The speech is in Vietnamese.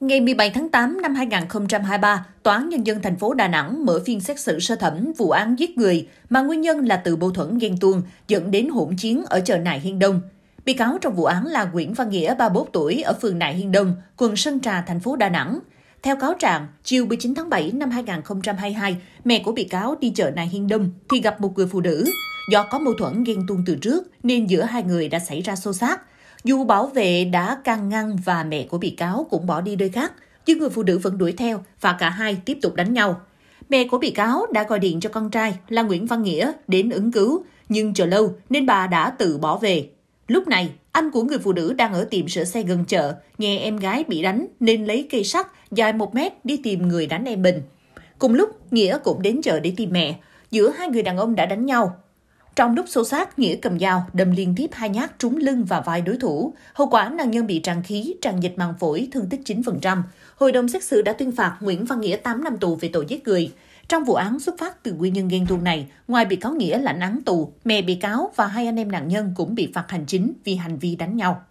Ngày 17 tháng 8 năm 2023, Tòa án Nhân dân thành phố Đà Nẵng mở phiên xét xử sơ thẩm vụ án giết người mà nguyên nhân là từ mâu thuẫn ghen tuông dẫn đến hỗn chiến ở chợ Nại Hiên Đông. Bị cáo trong vụ án là Nguyễn Văn Nghĩa, 31 tuổi, ở phường Nại Hiên Đông, quận Sơn Trà, thành phố Đà Nẵng. Theo cáo trạng, chiều 19 tháng 7 năm 2022, mẹ của bị cáo đi chợ Nại Hiên Đông thì gặp một người phụ nữ. Do có mâu thuẫn ghen tuông từ trước nên giữa hai người đã xảy ra xô xát. Dù bảo vệ đã can ngăn và mẹ của bị cáo cũng bỏ đi nơi khác, nhưng người phụ nữ vẫn đuổi theo và cả hai tiếp tục đánh nhau. Mẹ của bị cáo đã gọi điện cho con trai là Nguyễn Văn Nghĩa đến ứng cứu, nhưng chờ lâu nên bà đã tự bỏ về. Lúc này, anh của người phụ nữ đang ở tiệm sửa xe gần chợ, nghe em gái bị đánh nên lấy cây sắt dài 1 mét đi tìm người đánh em mình. Cùng lúc, Nghĩa cũng đến chợ để tìm mẹ. Giữa hai người đàn ông đã đánh nhau, trong lúc xô sát Nghĩa cầm dao đâm liên tiếp hai nhát trúng lưng và vai đối thủ. Hậu quả nạn nhân bị tràn khí, tràn dịch màng phổi, thương tích 9%. Hội đồng xét xử đã tuyên phạt Nguyễn Văn Nghĩa 8 năm tù về tội giết người. Trong vụ án xuất phát từ nguyên nhân ghen tuông này, ngoài bị cáo Nghĩa lãnh án tù, mẹ bị cáo và hai anh em nạn nhân cũng bị phạt hành chính vì hành vi đánh nhau.